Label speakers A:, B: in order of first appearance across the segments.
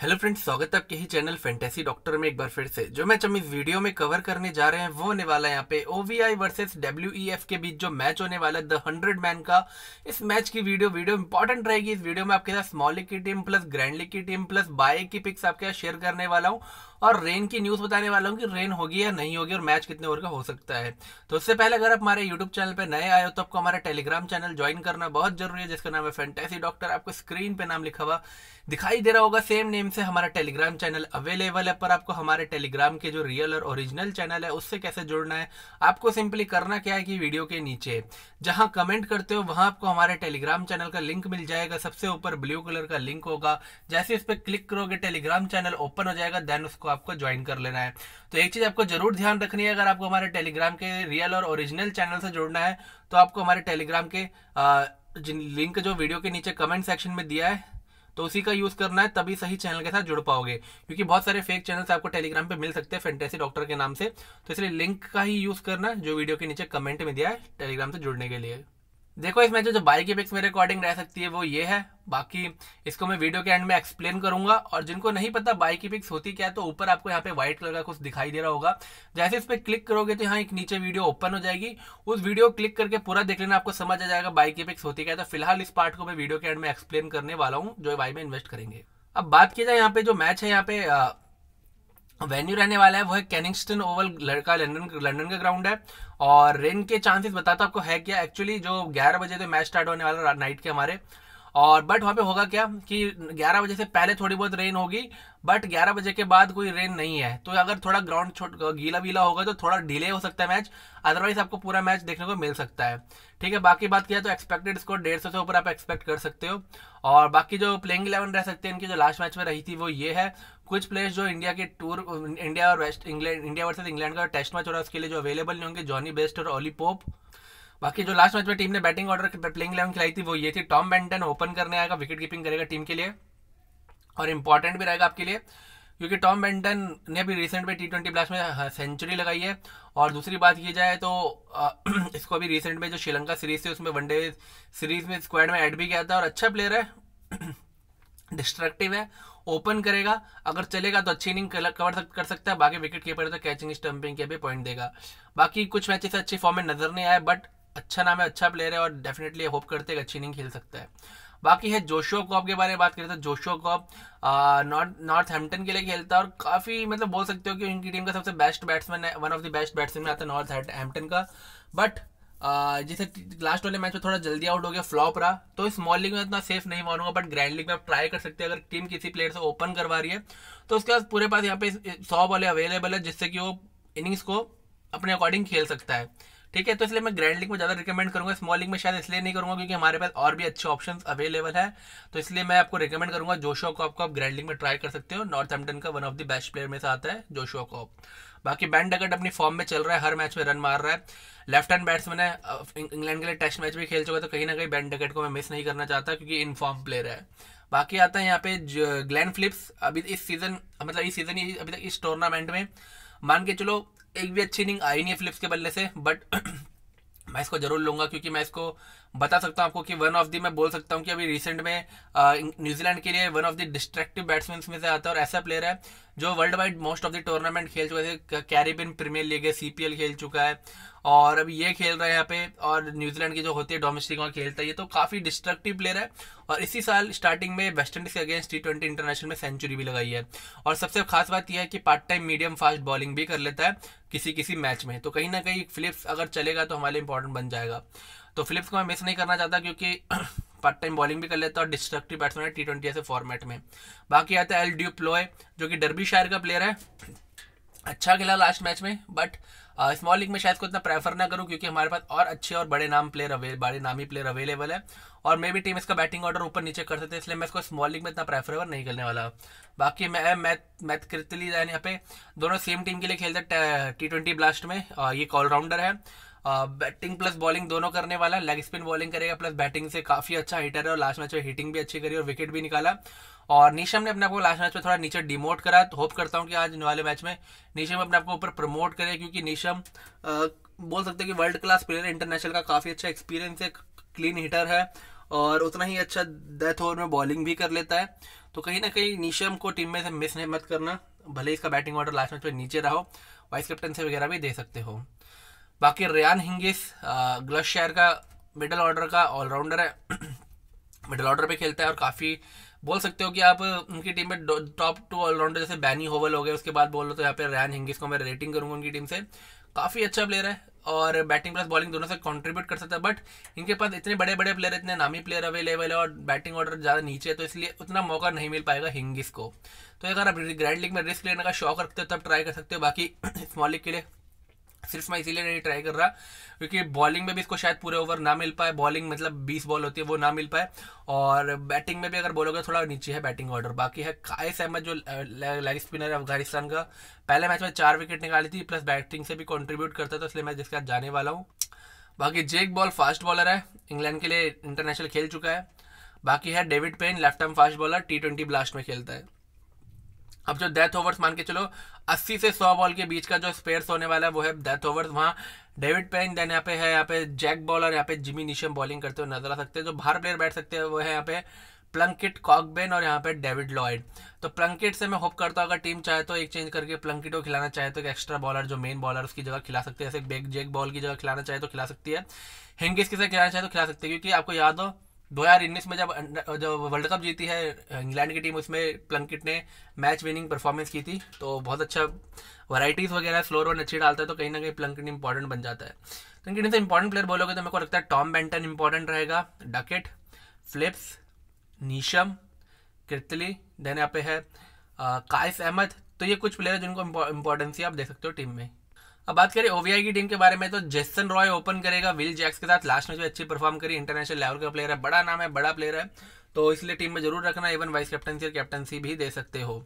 A: hello friends स्वागत है आपके ही चैनल फैंटेसी डॉक्टर में एक बार फिर से जो मैच हम इस वीडियो में कवर करने जा रहे हैं वो होने वाला है यहाँ पे ओवीआई वर्सेस डब्ल्यूईएफ के बीच जो मैच होने वाला है द हंड्रेड मैन का इस मैच की वीडियो वीडियो इंपॉर्टेंट रहेगी इस वीडियो में आपके साथ स्मॉल की टीम प्लस ग्रैंड लिग की टीम प्लस बाय की पिक्स आपके साथ शेयर करने वाला हूँ और रेन की न्यूज बताने वाला हूँ कि रेन होगी या नहीं होगी और मैच कितने ओवर का हो सकता है तो उससे पहले अगर आप हमारे यूट्यूब चैनल पर नए आए हो तो आपको हमारा टेलीग्राम चैनल ज्वाइन करना बहुत जरूरी है जिसका नाम है फैंटेसी डॉक्टर आपको स्क्रीन पे नाम लिखा हुआ दिखाई दे रहा होगा सेम नेम माध्यम से हमारा टेलीग्राम चैनल अवेलेबल है पर आपको हमारे टेलीग्राम के जो रियल और ओरिजिनल चैनल है उससे कैसे जुड़ना है आपको सिंपली करना क्या है कि वीडियो के नीचे जहां कमेंट करते हो वहां आपको हमारे टेलीग्राम चैनल का लिंक मिल जाएगा सबसे ऊपर ब्लू कलर का लिंक होगा जैसे इस पर क्लिक करोगे टेलीग्राम चैनल ओपन हो जाएगा देन उसको आपको ज्वाइन कर लेना है तो एक चीज आपको जरूर ध्यान रखनी है अगर आपको हमारे टेलीग्राम के रियल और ओरिजिनल चैनल से जुड़ना है तो आपको हमारे टेलीग्राम के जिन लिंक जो वीडियो के नीचे कमेंट सेक्शन में दिया है तो उसी का यूज करना है तभी सही चैनल के साथ जुड़ पाओगे क्योंकि बहुत सारे फेक चैनल आपको टेलीग्राम पे मिल सकते हैं फेंटेसी डॉक्टर के नाम से तो इसलिए लिंक का ही यूज करना जो वीडियो के नीचे कमेंट में दिया है टेलीग्राम से जुड़ने के लिए देखो इसमें जो जो की पिक्स मेरे अकॉर्डिंग रह सकती है वो ये है बाकी इसको मैं वीडियो के एंड में एक्सप्लेन करूंगा और जिनको नहीं पता बाइक की पिक्स होती क्या है तो ऊपर आपको यहाँ पे व्हाइट कलर का कुछ दिखाई दे रहा होगा जैसे इस पर क्लिक करोगे तो यहाँ एक नीचे वीडियो ओपन हो जाएगी उस वीडियो क्लिक करके पूरा देख लेना आपको समझ आ जाएगा बाइक की पिक्स होती क्या है तो फिलहाल इस पार्ट को मैं वीडियो के एंड में एक्सप्लेन करने वाला हूँ जो बाई में इन्वेस्ट करेंगे अब बात की जाए यहाँ पे जो मैच है यहाँ पे वेन्यू रहने वाला है वो है कैनिंगस्टन ओवल लड़का लंदन लंदन का ग्राउंड है और रेन के चांसेस बताता आपको है क्या एक्चुअली जो 11 बजे तो मैच स्टार्ट होने वाला नाइट के हमारे और बट वहाँ पे होगा क्या कि 11 बजे से पहले थोड़ी बहुत रेन होगी बट 11 बजे के बाद कोई रेन नहीं है तो अगर थोड़ा ग्राउंड गीला वीला होगा तो थोड़ा डिले हो सकता है मैच अदरवाइज आपको पूरा मैच देखने को मिल सकता है ठीक है बाकी बात किया तो एक्सपेक्टेड स्कोर डेढ़ सौ से ऊपर आप एक्सपेक्ट कर सकते हो और बाकी जो प्लेइंग इलेवन रह सकते हैं इनकी जो लास्ट मैच में रही थी वो ये है कुछ प्लेयर्स जो इंडिया के टूर इंडिया और West England India versus England का टेस्ट मैच हो रहा है उसके लिए जो अवेलेबल नहीं होंगे जॉनी बेस्ट और ऑली पोप बाकी जो लास्ट मैच में टीम ने बैटिंग ऑर्डर प्लेइंग इलेवन खिलाई थी वो ये थी टॉम बेंटन ओपन करने आएगा विकेट कीपिंग करेगा टीम के लिए और इम्पॉर्टेंट भी रहेगा आपके लिए क्योंकि टॉम बेंटन ने भी रिसेंट में टी ट्वेंटी ब्लास्ट में सेंचुरी हाँ, लगाई है और दूसरी बात की जाए तो इसको अभी रिसेंट में जो श्रीलंका सीरीज थी उसमें वनडे सीरीज में स्क्वाड में ऐड भी किया था और अच्छा प्लेयर है डिस्ट्रक्टिव है ओपन करेगा अगर चलेगा तो अच्छी इनिंग कवर कर सकता है बाकी विकेट कीपर तो कैचिंग स्टम्पिंग के भी पॉइंट देगा बाकी कुछ मैचेस अच्छी फॉर्म में नजर नहीं आए बट अच्छा नाम है अच्छा प्लेयर है और डेफिनेटली होप करते हैं अच्छी इनिंग खेल सकता है बाकी है जोशो कॉप के बारे में बात करें तो जोशो कॉप नॉर्थ नॉर्थ के लिए खेलता है और काफ़ी मतलब बोल सकते हो कि उनकी टीम का सबसे बेस्ट बैट्समैन है one of the best batsman आता है नॉर्थ हेम्पटन का बट जैसे लास्ट वाले मैच में थोड़ा जल्दी आउट हो गया फ्लॉप रहा तो स्मॉल लीग में इतना सेफ नहीं मानूंगा बट ग्रैंड लीग में आप ट्राई कर सकते हैं अगर टीम किसी प्लेयर से ओपन करवा रही है तो उसके बाद पूरे पास यहाँ पे सौ बॉले अवेलेबल है जिससे कि वो इनिंग्स को अपने अकॉर्डिंग खेल सकता है ठीक है तो इसलिए मैं ग्रैंड लीग में ज़्यादा रिकमेंड करूँगा स्मॉल लीग में शायद इसलिए नहीं करूँगा क्योंकि हमारे पास और भी अच्छे ऑप्शन अवेलेबल है तो इसलिए मैं आपको रिकमेंड करूँगा जोशो कॉप को आप ग्रैंड लीग में ट्राई कर सकते हो हेम्पटन का one of the best player में से आता है जोशो कॉप बाकी बैंड डगट अपनी फॉर्म में चल रहा है हर मैच में रन मार रहा है लेफ्ट हैंड बैट्समैन है इंग्लैंड के लिए टेस्ट मैच भी खेल चुका है तो कहीं ना कहीं बैंड डगट को मैं मिस नहीं करना चाहता क्योंकि इन फॉर्म प्लेयर है बाकी आता है यहाँ पे ग्लैन फ्लिप्स अभी इस सीज़न मतलब इस सीज़न अभी तक इस टूर्नामेंट में मान के चलो एक भी अच्छी इनिंग आई नहीं है फ्लिप्स के बल्ले से बट मैं इसको जरूर लूंगा क्योंकि मैं इसको बता सकता हूँ आपको कि वन ऑफ दी मैं बोल सकता हूँ कि अभी रिसेंट में न्यूजीलैंड के लिए one of the destructive batsman में से आता है और ऐसा प्लेयर है जो worldwide most of the tournament खेल चुका है कैरिबियन प्रीमियर लीग है सीपीएल खेल चुका है और अभी ये खेल रहा है यहाँ पे और न्यूजीलैंड की जो होती है डोमेस्टिक वहाँ खेलता है ये तो काफ़ी डिस्ट्रक्टिव प्लेयर है और इसी साल स्टार्टिंग में वेस्ट इंडीज़ के अगेंस्ट टी ट्वेंटी इंटरनेशनल में सेंचुरी भी लगाई है और सबसे खास बात यह है कि part time medium fast bowling भी कर लेता है किसी किसी मैच में तो कहीं ना कहीं फिलिप्स अगर चलेगा तो हमारे लिए इंपॉर्टेंट बन जाएगा तो फिलिप्स को मैं मिस नहीं करना चाहता क्योंकि पार्ट टाइम बॉलिंग भी कर लेता है और डिस्ट्रक्टिव बैट्समैन है टी ट्वेंटी ऐसे फॉर्मेट में बाकी आता है एल ड्यू प्लोए जो कि डरबी शायर का प्लेयर है अच्छा खेला लास्ट मैच में बट स्मॉल लीग में शायद को इतना प्रेफर ना करूँ क्योंकि हमारे पास और अच्छे और बड़े नाम प्लेयर अवे बड़े नामी प्लेयर अवेलेबल है और मे भी टीम इसका बैटिंग ऑर्डर ऊपर नीचे कर सकते हैं इसलिए मैं इसको स्मॉल लीग में इतना प्रेफरेबल नहीं करने वाला बाकी मैं मैथ मैथ कृतली जैन यहाँ पे दोनों सेम टीम के लिए खेलते हैं टी ट्वेंटी ब्लास्ट में ये ऑलराउंडर है बैटिंग प्लस बॉलिंग दोनों करने वाला लेग स्पिन बॉलिंग करेगा प्लस बैटिंग से काफ़ी अच्छा हिटर है और लास्ट मैच में हिटिंग भी अच्छी करी और विकेट भी निकाला और नीशम ने अपने आपको लास्ट मैच में थोड़ा नीचे डिमोट करा तो होप करता हूँ कि आज वाले मैच में नीशम अपने आपको ऊपर प्रमोट करे क्योंकि नीशम बोल सकते हैं कि वर्ल्ड क्लास प्लेयर है इंटरनेशनल का काफ़ी अच्छा एक्सपीरियंस है क्लीन हिटर है और उतना ही अच्छा डेथ ओवर में बॉलिंग भी कर लेता है तो कहीं ना कहीं नीशम को टीम में से मिस नहीं मत करना भले इसका बैटिंग ऑर्डर लास्ट मैच में नीचे रहो वाइस कैप्टन से वगैरह भी दे सकते हो बाकी रियान हिंगिस ग्लश शहर का मिडल ऑर्डर का ऑलराउंडर है मिडल ऑर्डर पे खेलता है और काफ़ी बोल सकते हो कि आप उनकी टीम में टॉप टू ऑलराउंडर जैसे बैनी होवल हो गए उसके बाद बोलो तो यहाँ पे रैन हिंगिस को मैं रेटिंग करूंगा उनकी टीम से काफ़ी अच्छा प्लेयर है और बैटिंग प्लस बॉलिंग दोनों से कंट्रीब्यूट कर सकता है बट इनके पास इतने बड़े बड़े प्लेयर इतने नामी प्लेयर अवेलेबल है और बैटिंग ऑर्डर ज़्यादा नीचे है तो इसलिए उतना मौका नहीं मिल पाएगा हिंगिस को तो अगर आप ग्रैंड लीग में रिस्क लेने का शौक रखते हो तब ट्राई कर सकते हो बाकी स्मॉल लीग के लिए सिर्फ मैं इसीलिए नहीं ट्राई कर रहा क्योंकि बॉलिंग में भी इसको शायद पूरे ओवर ना मिल पाए बॉलिंग मतलब 20 बॉल होती है वो ना मिल पाए और बैटिंग में भी अगर बोलोगे तो थोड़ा नीचे है बैटिंग ऑर्डर बाकी है कायस अहमद जो लेग स्पिनर है अफगानिस्तान का पहले मैच में चार विकेट निकाली थी प्लस बैटिंग से भी कॉन्ट्रीब्यूट करता था इसलिए मैं जिसके साथ जाने वाला हूँ बाकी जेक बॉल फास्ट बॉलर है इंग्लैंड के लिए इंटरनेशनल खेल चुका है बाकी है David Payne left arm fast bowler T twenty blast में खेलता है अब जो डेथ ओवर्स मान के चलो 80 से 100 बॉल के बीच का जो स्पेयर्स होने वाला है वो है डेथ ओवर्स वहाँ डेविड पेन देन यहाँ पे है यहाँ पे जैक बॉल और यहाँ पे जिमी निशम बॉलिंग करते हुए नजर आ सकते हैं जो बाहर प्लेयर बैठ सकते हैं वो है यहाँ पे प्लंकिट कॉकबेन और यहाँ पे डेविड लॉयड तो प्लंकिट से मैं होप करता हूँ अगर टीम चाहे तो एक चेंज करके प्लंकिट को खिलाना चाहे तो एक एक्स्ट्रा बॉलर जो मेन बॉलर उसकी जगह खिला सकते हैं जैसे बेग जेक बॉल की जगह खिलाना चाहे तो खिला सकती है हिंगिस की जगह खिलाना चाहे तो खिला सकते हैं क्योंकि आपको याद हो दो हज़ार उन्नीस में जब जब वर्ल्ड कप जीती है इंग्लैंड की टीम उसमें प्लंकिट ने मैच विनिंग परफॉर्मेंस की थी तो बहुत अच्छा वराइटीज़ वगैरह स्लोर वन अच्छी डालता है तो कहीं ना कहीं प्लंकिट इंपॉर्टेंट बन जाता है प्लंकिट से इंपॉर्टेंट प्लेयर बोलोगे तो मेरे को लगता है टॉम बेंटन इंपॉर्टेंट रहेगा Duckett Phillips Neesham Kirtley then यहाँ पे है कायस अहमद तो ये कुछ प्लेयर जिनको इंपॉर्टेंस ही आप देख सकते हो टीम में अब बात करें ओवीआई की टीम के बारे में तो जेसन रॉय ओपन करेगा विल जैक्स के साथ लास्ट मैच में अच्छी परफॉर्म करी इंटरनेशनल लेवल का प्लेयर है बड़ा नाम है बड़ा प्लेयर है तो इसलिए टीम में जरूर रखना इवन वाइस कैप्टनसी और कैप्टनसी भी दे सकते हो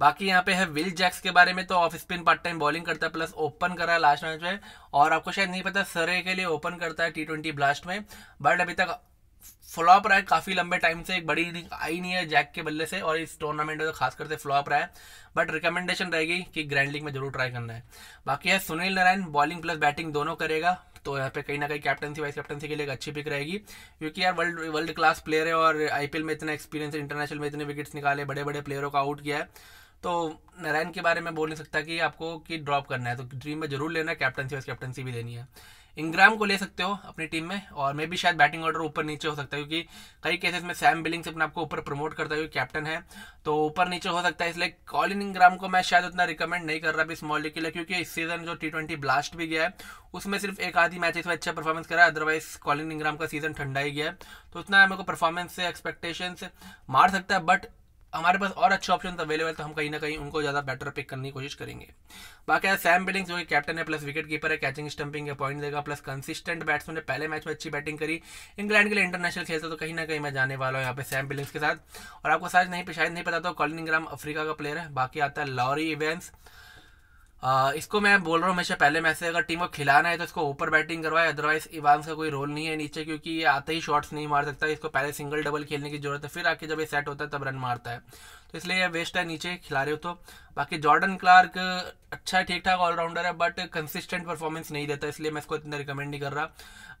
A: बाकी यहाँ पे है विल जैक्स के बारे में तो off spin part time bowling करता है प्लस ओपन कर रहा है लास्ट मैच में और आपको शायद नहीं पता सरे के लिए ओपन करता है टी ट्वेंटी ब्लास्ट में बट अभी तक फ्लॉप रहा है काफ़ी लंबे टाइम से एक बड़ी इनिंग आई नहीं है जैक के बल्ले से और इस टूर्नामेंट में तो खासकर से फ्लॉप रहा है बट रिकमेंडेशन रहेगी कि ग्रैंड लीग में जरूर ट्राई करना है बाकी है Sunil Narayan bowling plus batting दोनों करेगा तो यहाँ पे कहीं ना कहीं कैप्टनसी वाइस कैप्टनसी के लिए एक अच्छी पिक रहेगी क्योंकि यार वर्ल्ड वर्ल्ड क्लास प्लेयर है और आईपीएल में इतना एक्सपीरियंस है इंटरनेशनल में इतने विकेट्स निकाले बड़े बड़े प्लेयरों को आउट किया है तो नारायण के बारे में बोल नहीं सकता कि आपको कि ड्रॉप करना है तो ड्रीम में जरूर लेना है कैप्टनसी वाइस कैप्टनसी भी लेनी है इंग्राम को ले सकते हो अपनी टीम में और मे भी शायद बैटिंग ऑर्डर ऊपर नीचे हो सकता है क्योंकि कई केसेस में सैम बिलिंग्स अपने आपको ऊपर प्रमोट करता है क्योंकि कैप्टन है तो ऊपर नीचे हो सकता है इसलिए कॉलिन इंग्राम को मैं शायद उतना रिकमेंड नहीं कर रहा अभी स्मॉल लीग के लिए क्योंकि इस सीजन जो टी ट्वेंटी ब्लास्ट भी गया है उसमें सिर्फ एक आधी मैच इसमें अच्छा परफॉर्मेंस करा है अदरवाइज कॉलिन इंग्राम का सीजन ठंडा ही गया है तो उतना मेरे को परफॉर्मेंस से एक्सपेक्टेशन मार सकता है बट हमारे पास और अच्छे ऑप्शन अवेलेबल तो हम कहीं ना कहीं उनको ज़्यादा बेटर पिक करने की कोशिश करेंगे बाकी सैम बिलिंग्स जो कि कैप्टन है प्लस विकेट कीपर है कैचिंग स्टंपिंग है पॉइंट देगा प्लस कंसिस्टेंट बैट्समैन ने पहले मैच में अच्छी बैटिंग करी इंग्लैंड के लिए इंटरनेशनल खेलता तो कहीं ना कहीं मैं जाने वाला हूँ यहाँ पे सैम बिलिंग्स के साथ और आपको शायद नहीं शायद नहीं पता तो कॉलिंग ग्राम अफ्रीका का प्लेयर है बाकी आता है लॉरी इवेंट्स आ, इसको मैं बोल रहा हूँ हमेशा पहले मैच से अगर टीम को खिलाना है तो इसको ऊपर बैटिंग करवाए अदरवाइज इवान का कोई रोल नहीं है नीचे क्योंकि ये आते ही शॉट्स नहीं मार सकता इसको पहले सिंगल डबल खेलने की जरूरत है फिर आके जब ये सेट होता है तब रन मारता है तो इसलिए यह वेस्ट है नीचे खिला रहे हो तो बाकी जॉर्डन क्लार्क अच्छा ठीक ठाक ऑलराउंडर है बट कंसिस्टेंट परफॉर्मेंस नहीं देता इसलिए मैं इसको इतना रिकमेंड नहीं कर रहा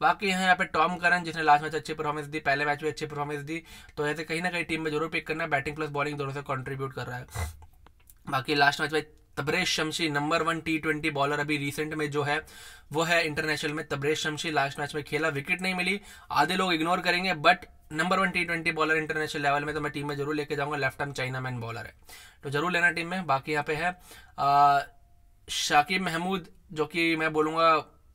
A: बाकी यहाँ पे टॉम करन जिसने लास्ट मैच अच्छी परफॉर्मेंस दी पहले मैच में अच्छी परफॉर्मेंस दी तो ऐसे कहीं ना कहीं टीम में जरूर पिक करना बैटिंग प्लस बॉलिंग दोनों से कॉन्ट्रीब्यूट कर रहा है बाकी लास्ट मैच में Tabraiz Shamsi number one T twenty bowler अभी रिसेंट में जो है वो है इंटरनेशनल में तबरेज शमशी लास्ट मैच में खेला विकेट नहीं मिली आधे लोग इग्नोर करेंगे but number one T twenty bowler international level में तो मैं टीम में जरूर लेके जाऊंगा left arm chinaman bowler है तो जरूर लेना टीम में बाकी यहाँ पे है शाकिब महमूद जो कि मैं बोलूंगा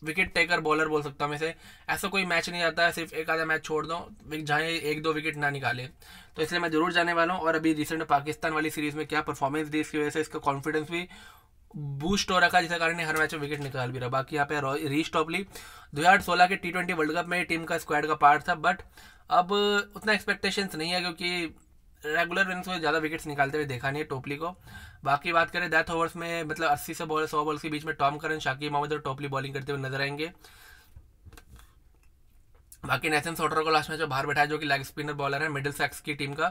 A: विकेट टेकर बॉलर बोल सकता हूँ इसे ऐसा कोई मैच नहीं आता है सिर्फ एक आधा मैच छोड़ दो जहाँ एक दो विकेट ना निकाले तो इसलिए मैं ज़रूर जाने वाला हूँ और अभी रिसेंट पाकिस्तान वाली सीरीज़ में क्या परफॉर्मेंस दी इसकी वजह से इसका कॉन्फिडेंस भी बूस्ट हो रखा जिसके कारण हर मैच में विकेट निकाल भी रहा बाकी यहाँ पे रीच टॉपली दो हज़ार सोलह के टी ट्वेंटी वर्ल्ड कप में टीम का स्क्वाड का पार्ट था बट अब उतना एक्सपेक्टेशंस नहीं है क्योंकि रेगुलर रन में ज़्यादा विकेट्स निकालते हुए देखा नहीं है टोपली को बाकी बात करें डेथ ओवर्स में मतलब अस्सी से बॉल सौ बॉल्स के बीच में टॉम करन शाकिब मोहम्मद और टोपली बॉलिंग करते हुए नजर आएंगे बाकी नेथन सोटर को लास्ट में जो बाहर बैठा है जो कि लेग स्पिनर बॉलर है मिडिल सेक्स की टीम का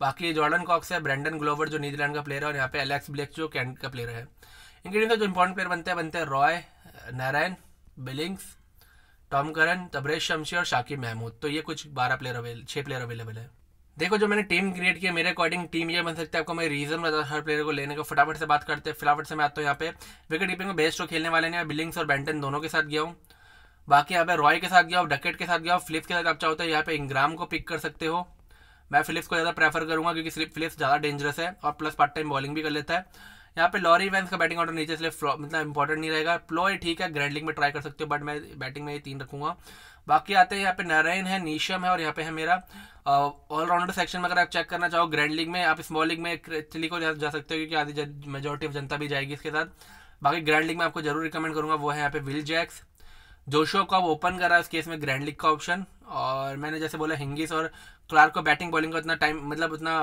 A: बाकी जॉर्डन कॉक्स है ब्रेंडन ग्लोवर जो न्यूजीलैंड का प्लेयर है और यहाँ पे एलेक्स ब्लैक जो कैंड का प्लेयर है इनकी टीम का जो इंपॉर्टेंट प्लेयर बनते हैं बनते हैं Roy Narayan Billings Tom Curran Tabraiz Shamsi और शाकिब महमूद तो ये कुछ बारह प्लेयर अवेल छः प्लेयर अवेलेबल है देखो जो मैंने टीम क्रिएट किया मेरे अकॉर्डिंग टीम ये बन सकती है आपको मैं रीजन बता हर प्लेयर को लेने का फटाफट से बात करते हैं फिलाफट से मैं आता हूँ यहाँ पे विकेट कीपिंग में बेस्ट हो खेलने वाले ने बिलिंग्स और बैंटन दोनों के साथ गया हूँ बाकी यहाँ पे रॉय के साथ गया हो डकेट के साथ गया हो फिलिप्स के साथ आप चाहते हो तो यहाँ पे इंग्राम को पिक कर सकते हो मैं फिलिप्स को ज़्यादा प्रेफर करूँगा क्योंकि फिलिप्स ज़्यादा डेंजरस है और प्लस पार्ट टाइम बॉलिंग भी कर लेता है यहाँ पे लॉरी वैंस का बैटिंग ऑर्डर नीचे इसलिए मतलब इंपॉर्टेंट नहीं रहेगा प्लॉय ठीक है ग्रैंडलिंग में ट्राई कर सकते हो बट मैं बैटिंग में ये तीन रखूंगा बाकी आते हैं यहाँ पे नारायण है नीशम है और यहाँ पे है मेरा ऑलराउंडर सेक्शन में अगर आप चेक करना चाहो ग्रैंड लीग में आप स्मॉल लीग में चिली को जा, जा सकते हो क्योंकि आधी मेजोरिटी ऑफ जनता भी जाएगी इसके साथ बाकी ग्रैंड लीग में आपको जरूर रिकमेंड करूँगा वो है यहाँ पे विल जैक्स जोशो को अब ओपन करा उस केस में ग्रैंड लीग का ऑप्शन और मैंने जैसे बोला हिंगिस और क्लार्क को बैटिंग बॉलिंग का उतना टाइम मतलब उतना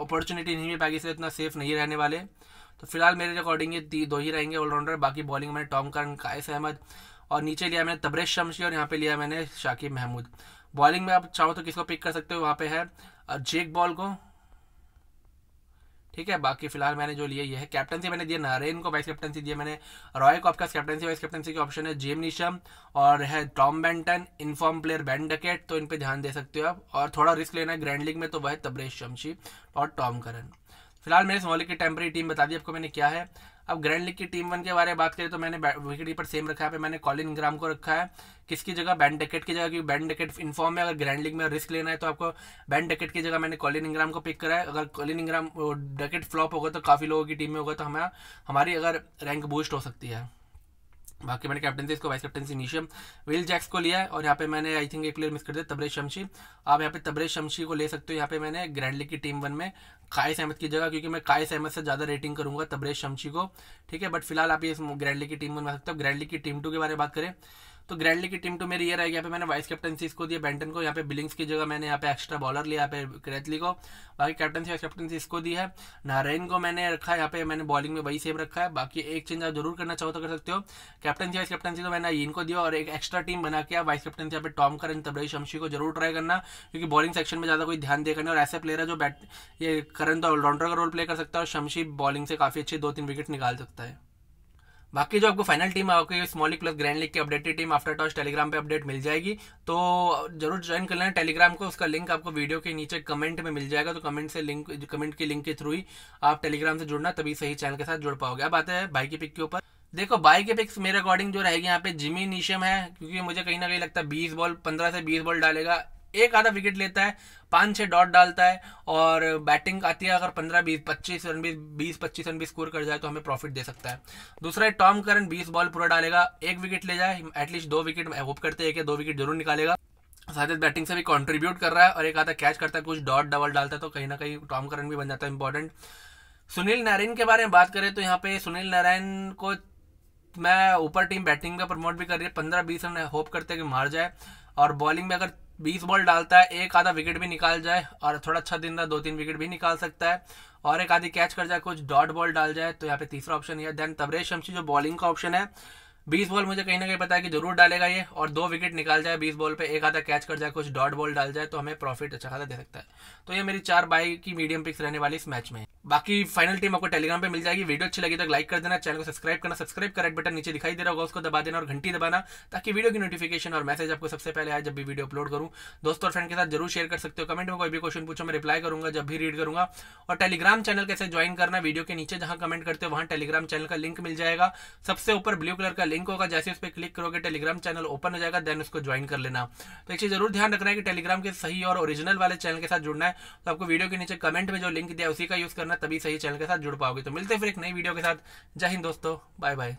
A: अपॉर्चुनिटी नहीं मिल पाएगी इसलिए उतना सेफ नहीं रहने वाले तो फिलहाल मेरे अकॉर्डिंग ये दो ही रहेंगे ऑलराउंडर बाकी बॉलिंग में टॉम करन कायस अहमद और नीचे लिया मैंने तब्रेश शमशी और यहाँ पे लिया मैंने शाकिब महमूद बॉलिंग में आप चाहो तो किसको पिक कर सकते हो वहाँ पे है जेक बॉल को ठीक है बाकी फिलहाल मैंने जो लिया ये है कैप्टनसी मैंने दिया नारेन को वाइस कैप्टनसी दिया मैंने रॉय को आपका कैप्टनसी वाइस कैप्टनसी के ऑप्शन है जेम निशम और है Tom Banton inform player Ben Duckett तो इन पे ध्यान दे सकते हो आप और थोड़ा रिस्क लेना है ग्रैंड लीग में तो वह है तब्रेश शमशी और टॉम करन फिलहाल मेरे स्मॉल लीग की टेम्प्रेरी टीम बता दी आपको मैंने क्या है अब ग्रैंड लीग की टीम वन के बारे में बात करें तो मैंने विकेट कीपर सेम रखा है मैंने कॉलिन ग्राम को रखा है किसकी जगह बैंड डेकेट की जगह क्योंकि बैंड डेकेट इनफॉर्म में अगर ग्रैंड लीग में रिस्क लेना है तो आपको बैंड डेकेट की जगह मैंने कॉलिन इंग्राम को पिक करा है अगर कॉलिन इंग्राम डेकेट फ्लॉप होगा तो काफ़ी लोगों की टीम में होगा तो हमें हमारी अगर रैंक बूस्ट हो सकती है बाकी मैंने कैप्टनसी इसको vice captaincy Neesham Will Jacks को लिया है और यहाँ पे मैंने आई थिंक एक प्लेयर मिस कर दिया तबरेज शमशी आप यहाँ पे तबरेज शमशी को ले सकते हो यहाँ पे मैंने ग्रैंड लीग की टीम वन में कायस अहमद की जगह क्योंकि मैं कायस अहमद से ज़्यादा रेटिंग करूँगा तबरेज शमशी को ठीक है बट फिलहाल आप ये ग्रैंड लीग की टीम वन में सकते हो ग्रैंड लीग की टीम टू के बारे में बात करें तो ग्रैंडली की टीम तो मेरी ये रहेगी यहाँ पे मैंने वाइस कैप्टनसी इसको दिया बैंटन को यहाँ पे बिलिंग्स की जगह मैंने यहाँ पे एक्स्ट्रा बॉलर लिया यहाँ पे क्रैथली को बाकी कैप्टनसी वाइस कैप्टनसी इसको दी है नारायण को मैंने रखा है यहाँ पे मैंने बॉलिंग में वही सेम रखा है बाकी एक चेंज आप जरूर करना चाहो तो कर सकते हो कैप्टनसी वाइस कैप्टनसी तो मैंने इनको दिया और एक एक्स्ट्रा टीम बना के वाइस कैप्टनसी यहाँ पे टॉम करन तबरे शमशी को जरूर ट्राई करना क्योंकि बॉलिंग सेक्शन में ज़्यादा कोई ध्यान देकर नहीं और ऐसे प्लेयर है जो बैट ये करन तो ऑलराउंडर का रोल प्ले कर सकता है और शमशी बॉलिंग से काफ़ी अच्छे दो तीन विकेट निकाल सकता है बाकी जो आपको फाइनल टीम आपकी small league plus grand league की updated team after toss Telegram पे अपडेट मिल जाएगी तो जरूर ज्वाइन कर लेना टेलीग्राम को उसका लिंक आपको वीडियो के नीचे कमेंट में मिल जाएगा तो कमेंट से लिंक कमेंट के लिंक के थ्रू ही आप टेलीग्राम से जुड़ना तभी सही चैनल के साथ जुड़ पाओगे अब आते हैं भाई की पिक के ऊपर देखो बाई के पिक्स मेरे अकॉर्डिंग जो रहेगी यहाँ पे जिमी नीशम है क्योंकि मुझे कहीं ना कहीं लगता है बीस बॉल पंद्रह से बीस बॉल डालेगा एक आधा विकेट लेता है पाँच छः डॉट डालता है और बैटिंग आती है अगर पंद्रह बीस पच्चीस रन भी बीस पच्चीस रन भी स्कोर कर जाए तो हमें प्रॉफिट दे सकता है दूसरा है टॉम करन बीस बॉल पूरा डालेगा एक विकेट ले जाए एटलीस्ट दो विकेट होप करते हैं कि दो विकेट जरूर निकालेगा साथ ही बैटिंग से भी कंट्रीब्यूट कर रहा है और एक आधा कैच करता है कुछ डॉट डबल डालता है तो कहीं ना कहीं टॉम करन भी बन जाता है इंपॉर्टेंट सुनील नारायण के बारे में बात करें तो यहाँ पे सुनील नारायण को मैं ऊपर टीम बैटिंग में प्रमोट भी कर रही है पंद्रह बीस रन होप करते हैं कि मार जाए और बॉलिंग में अगर बीस बॉल डालता है एक आधा विकेट भी निकाल जाए और थोड़ा अच्छा दिन था दो तीन विकेट भी निकाल सकता है और एक आधी कैच कर जाए कुछ डॉट बॉल डाल जाए तो यहाँ पे तीसरा ऑप्शन है देन तबरेज शमशी जो बॉलिंग का ऑप्शन है बीस बॉल मुझे कहीं ना कहीं पता है कि जरूर डालेगा ये और दो विकेट निकाल जाए बीस बॉल पे एक आधा कैच कर जाए कुछ डॉट बॉल डाल जाए तो हमें प्रॉफिट अच्छा खासा दे सकता है तो ये मेरी चार बाई की मीडियम पिक्स रहने वाली इस मैच में बाकी फाइनल टीम आपको टेलीग्राम पे मिल जाएगी वीडियो अच्छी लगी तो लाइक कर देना चैनल को सब्सक्राइब करना सब्सक्राइब कर रेड बटन नीचे दिखाई दे रहा होगा उसको दबा देना और घंटी दबाना ताकि वीडियो की नोटिफिकेशन और मैसेज आपको सबसे पहले आए जब भी वीडियो अपलोड करूँ दोस्तों और फ्रेंड के साथ जरूर शेयर कर सकते हो कमेंट में कोई भी क्वेश्चन पूछो मैं रिप्लाई करूंगा जब भी रीड करूंगा और टेलीग्राम चैनल कैसे ज्वाइन करना वीडियो के नीचे जहां कमेंट करते हो वहां टेलीग्राम चैनल का लिंक मिल जाएगा सबसे ऊपर ब्लू कलर का लिंक होगा जैसे उस पर क्लिक करोगे टेलीग्राम चैनल ओपन हो जाएगा देन उसको ज्वाइन कर लेना तो एक चीज जरूर ध्यान रखना है कि टेलीग्राम के सही और ओरिजिनल वाले चैनल के साथ जुड़ना है तो आपको वीडियो के नीचे कमेंट में जो लिंक दिया उसी का यूज करना तभी सही चैनल के साथ जुड़ पाओगे तो मिलते फिर एक नई वीडियो के साथ जय हिंद दोस्तों बाय बाय